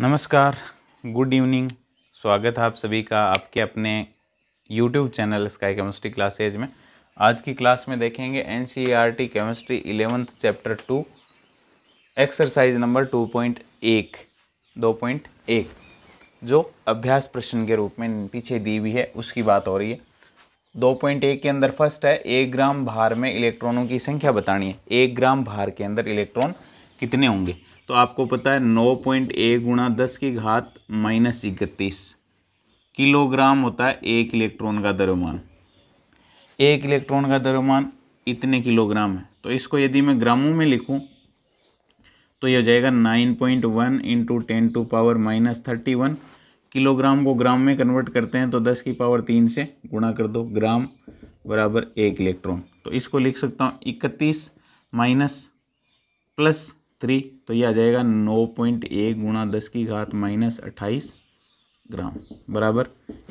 नमस्कार good evening स्वागत है आप सभी का आपके अपने YouTube channel sky chemistry classes में आज की क्लास में देखेंगे N C R T chemistry eleventh chapter two exercise number two point एक दो पॉइंट एक जो अभ्यास प्रश्न के रूप में पीछे दी हुई है उसकी बात हो रही है दो पॉइंट एक के अंदर फर्स्ट है एक ग्राम भार में इलेक्ट्रॉनों की संख्या बतानी है एक ग्राम भार के अंदर इलेक्ट्रॉन कितने होंगे तो आपको पता है नौ पॉइंट एक गुणा दस की घात माइनस इकतीस किलोग्राम होता है एक इलेक्ट्रॉन का द्रव्यमान एक इलेक्ट्रॉन का द्रव्यमान इतने किलोग्राम है तो इसको यदि मैं ग्रामों में लिखूं तो यह हो जाएगा nine point one into ten to power minus thirty one kilogram को ग्राम में कन्वर्ट करते हैं तो दस की पावर तीन से गुणा कर दो ग्राम बराबर एक इलेक्ट्रॉन तो इसको लिख सकता हूँ इकतीस माइनस प्लस थ्री तो ये आ जाएगा नौ पॉइंट एक गुणा दस की घात माइनस अट्ठाईस ग्राम बराबर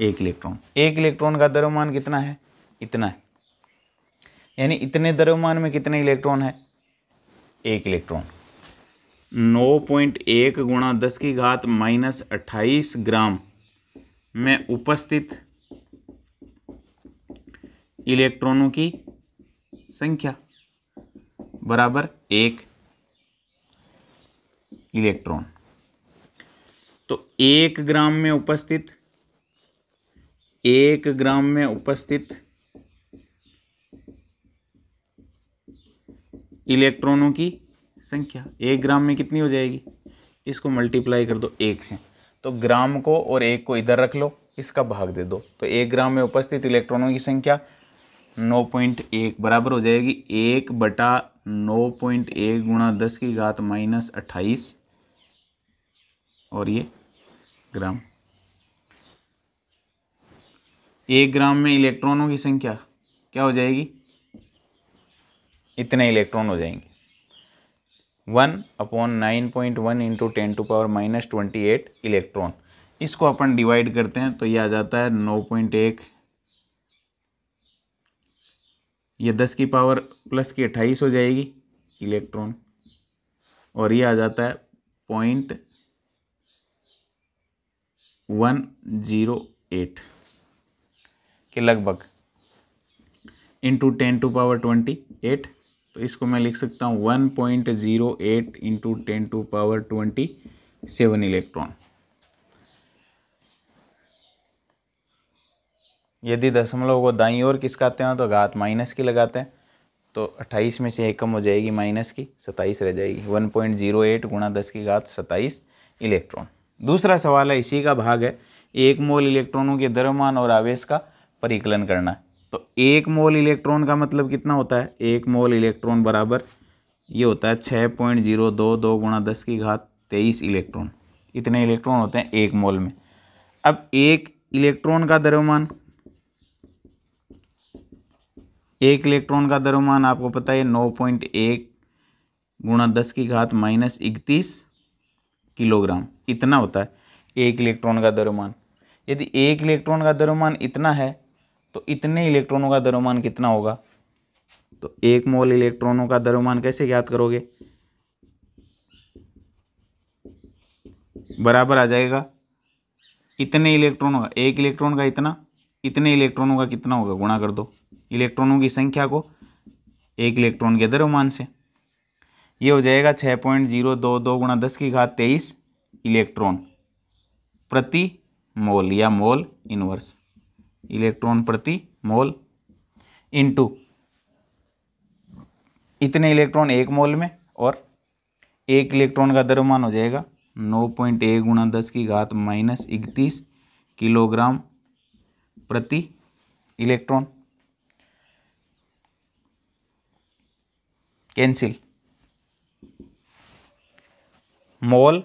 एक इलेक्ट्रॉन एक इलेक्ट्रॉन का द्रव्यमान कितना है इतना है यानी इतने द्रव्यमान में कितने इलेक्ट्रॉन है एक इलेक्ट्रॉन नौ पॉइंट एक गुणा दस की घात माइनस अट्ठाईस ग्राम में उपस्थित इलेक्ट्रॉनों की संख्या बराबर एक इलेक्ट्रॉन तो एक ग्राम में उपस्थित एक ग्राम में उपस्थित इलेक्ट्रॉनों की संख्या एक ग्राम में कितनी हो जाएगी इसको मल्टीप्लाई कर दो एक से तो ग्राम को और एक को इधर रख लो इसका भाग दे दो तो एक ग्राम में उपस्थित इलेक्ट्रॉनों की संख्या नौ पॉइंट एक बराबर हो जाएगी एक बटा नौ पॉइंट एक गुणा दस की घात माइनस अट्ठाईस और ये ग्राम एक ग्राम में इलेक्ट्रॉनों की संख्या क्या हो जाएगी इतने इलेक्ट्रॉन हो जाएंगे one upon nine point one into ten to power minus twenty eight electron इसको अपन डिवाइड करते हैं तो ये आ जाता है नौ पॉइंट एक ये दस की पावर प्लस की अट्ठाईस हो जाएगी इलेक्ट्रॉन और ये आ जाता है पॉइंट वन जीरो एट के लगभग into ten to power twenty eight तो इसको मैं लिख सकता हूँ one point zero eight into ten to power twenty seven electron यदि दशमलव को दाई और किसकाते हैं तो घात माइनस की लगाते हैं तो अट्ठाईस में से एक कम हो जाएगी माइनस की सत्ताईस रह जाएगी वन पॉइंट जीरो एट गुणा दस की घात सत्ताईस इलेक्ट्रॉन दूसरा सवाल है इसी का भाग है एक मोल इलेक्ट्रॉनों के द्रव्यमान और आवेश का परिकलन करना तो एक मोल इलेक्ट्रॉन का मतलब कितना होता है एक मोल इलेक्ट्रॉन बराबर ये होता है छः पॉइंट जीरो दो दो गुणा दस की घात तेईस इलेक्ट्रॉन इतने इलेक्ट्रॉन होते हैं एक मोल में अब एक इलेक्ट्रॉन का द्रव्यमान एक इलेक्ट्रॉन का द्रव्यमान आपको पता है नौ पॉइंट एक गुणा दस की घात माइनस इकतीस किलोग्राम इतना होता है एक इलेक्ट्रॉन का द्रव्यमान यदि एक इलेक्ट्रॉन का द्रव्यमान इतना है तो इतने इलेक्ट्रॉनों का द्रव्यमान कितना होगा तो एक मोल इलेक्ट्रॉनों का द्रव्यमान कैसे ज्ञात करोगे बराबर आ जाएगा इतने इलेक्ट्रॉनों का एक इलेक्ट्रॉन का इतना इतने इलेक्ट्रॉनों का कितना होगा गुणा कर दो इलेक्ट्रॉनों की संख्या को एक इलेक्ट्रॉन के द्रव्यमान से ये हो जाएगा छः पॉइंट जीरो दो दो गुणा दस की घात तेईस इलेक्ट्रॉन प्रति मोल या मोल इनवर्स इलेक्ट्रॉन प्रति मोल इनटू इतने इलेक्ट्रॉन एक मोल में और एक इलेक्ट्रॉन का दरमान हो जाएगा नौ पॉइंट एक गुणा दस की घात माइनस इकतीस किलोग्राम प्रति इलेक्ट्रॉन कैंसिल मोल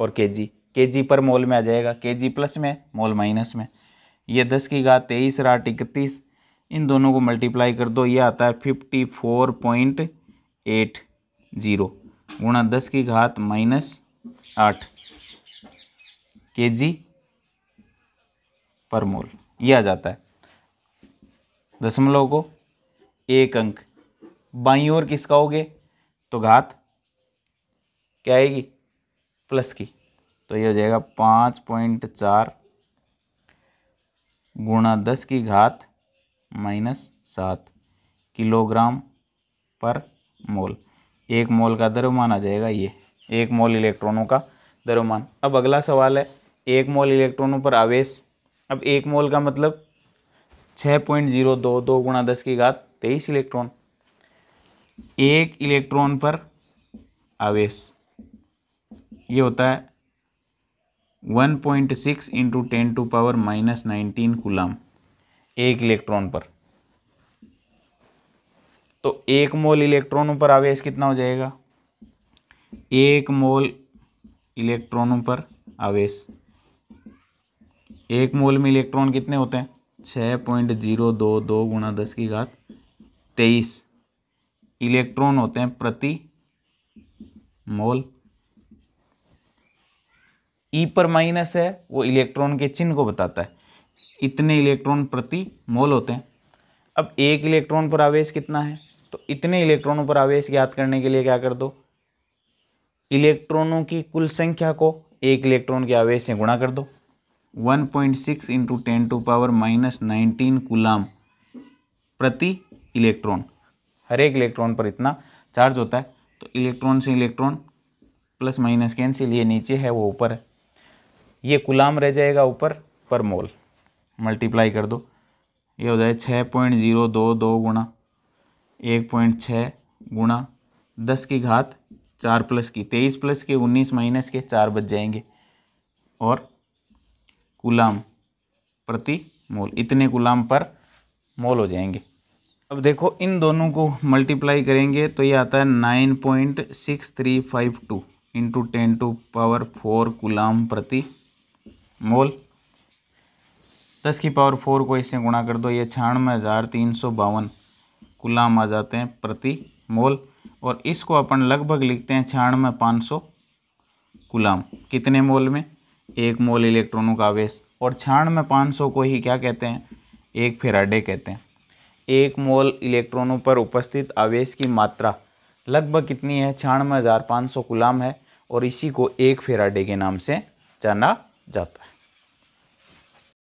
और के जी के जी पर मोल में आ जाएगा के जी प्लस में मोल माइनस में ये दस की घात तेईस आठ इकतीस इन दोनों को मल्टीप्लाई कर दो ये आता है fifty four point eight zero गुणा दस की घात माइनस आठ के जी पर मोल ये आ जाता है दशमलव को एक अंक बाई ओर किसका होगे तो घात क्या आएगी प्लस की तो ये हो जाएगा पाँच पॉइंट चार गुणा दस की घात माइनस सात किलोग्राम पर मोल एक मोल का द्रव्यमान आ जाएगा ये एक मोल इलेक्ट्रॉनों का द्रव्यमान अब अगला सवाल है एक मोल इलेक्ट्रॉनों पर आवेश अब एक मोल का मतलब छः पॉइंट जीरो दो दो गुणा दस की घात तेईस इलेक्ट्रॉन एक इलेक्ट्रॉन पर आवेश ये होता है one point six into ten to power minus nineteen coulomb एक इलेक्ट्रॉन पर तो एक मोल इलेक्ट्रॉनों पर आवेश कितना हो जाएगा एक मोल इलेक्ट्रॉनों पर आवेश एक मोल में इलेक्ट्रॉन कितने होते हैं छः पॉइंट जीरो दो दो गुणा दस की घात तेईस इलेक्ट्रॉन होते हैं प्रति मोल ई e पर माइनस है वो इलेक्ट्रॉन के चिन्ह को बताता है इतने इलेक्ट्रॉन प्रति मोल होते हैं अब एक इलेक्ट्रॉन पर आवेश कितना है तो इतने इलेक्ट्रॉनों पर आवेश ज्ञात करने के लिए क्या कर दो इलेक्ट्रॉनों की कुल संख्या को एक इलेक्ट्रॉन के आवेश से गुणा कर दो 1.6 point six into ten to power minus nineteen coulomb प्रति इलेक्ट्रॉन हर एक इलेक्ट्रॉन पर इतना चार्ज होता है तो इलेक्ट्रॉन से इलेक्ट्रॉन प्लस माइनस कैंसिल ये नीचे है वो ऊपर है ये गुलाम रह जाएगा ऊपर पर मोल मल्टीप्लाई कर दो ये हो जाए छः पॉइंट जीरो दो दो गुणा एक पॉइंट छः गुणा दस की घात चार प्लस की तेईस प्लस के उन्नीस माइनस के चार बच जाएंगे और गुलाम प्रति मोल इतने गुलाम पर मोल हो जाएंगे अब देखो इन दोनों को मल्टीप्लाई करेंगे तो ये आता है nine point six three five two into ten to power four coulomb प्रति मोल दस की पावर फोर को इससे गुणा कर दो ये छियानवे हज़ार तीन सौ बावन गुलाम आ जाते हैं प्रति मोल और इसको अपन लगभग लिखते हैं छियानवे पाँच सौ गुलाम कितने मोल में एक मोल इलेक्ट्रॉनों का आवेश और छियानवे पाँच सौ को ही क्या कहते हैं एक फेराडे कहते हैं एक मोल इलेक्ट्रॉनों पर उपस्थित आवेश की मात्रा लगभग कितनी है छियानवे हज़ार पाँच सौ गुलाम है और इसी को एक फेराडे के नाम से जाना जाता है